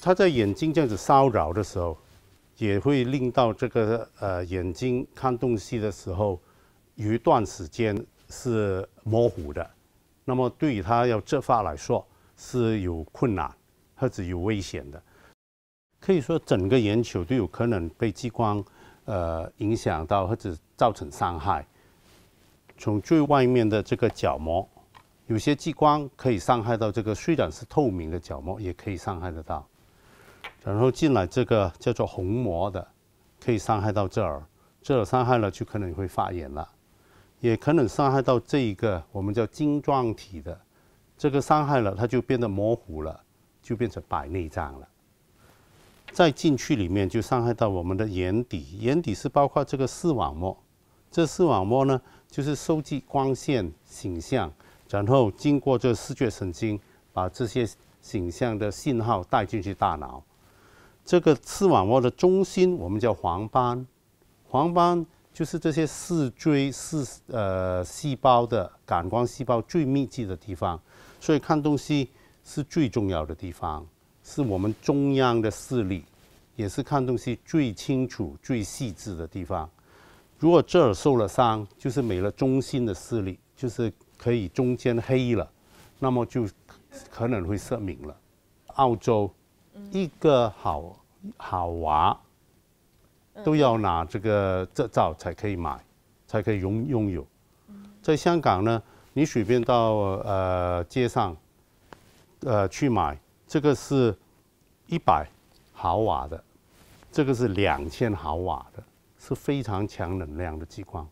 他在眼睛这样子骚扰的时候，也会令到这个呃眼睛看东西的时候有一段时间是模糊的。那么对于他要治法来说是有困难或者有危险的。可以说整个眼球都有可能被激光呃影响到或者造成伤害。从最外面的这个角膜，有些激光可以伤害到这个虽然是透明的角膜，也可以伤害得到。然后进来这个叫做虹膜的，可以伤害到这儿，这儿伤害了就可能会发炎了，也可能伤害到这一个我们叫晶状体的，这个伤害了它就变得模糊了，就变成白内障了。再进去里面就伤害到我们的眼底，眼底是包括这个视网膜，这视网膜呢就是收集光线形象，然后经过这视觉神经把这些形象的信号带进去大脑。这个视网膜的中心，我们叫黄斑。黄斑就是这些视锥视呃细胞的感光细胞最密集的地方，所以看东西是最重要的地方，是我们中央的视力，也是看东西最清楚、最细致的地方。如果这儿受了伤，就是没了中心的视力，就是可以中间黑了，那么就可能会失明了。澳洲一个好。好娃都要拿这个执照才可以买，才可以拥拥有。在香港呢，你随便到呃街上呃去买，这个是一百毫瓦的，这个是两千毫瓦的，是非常强能量的激光。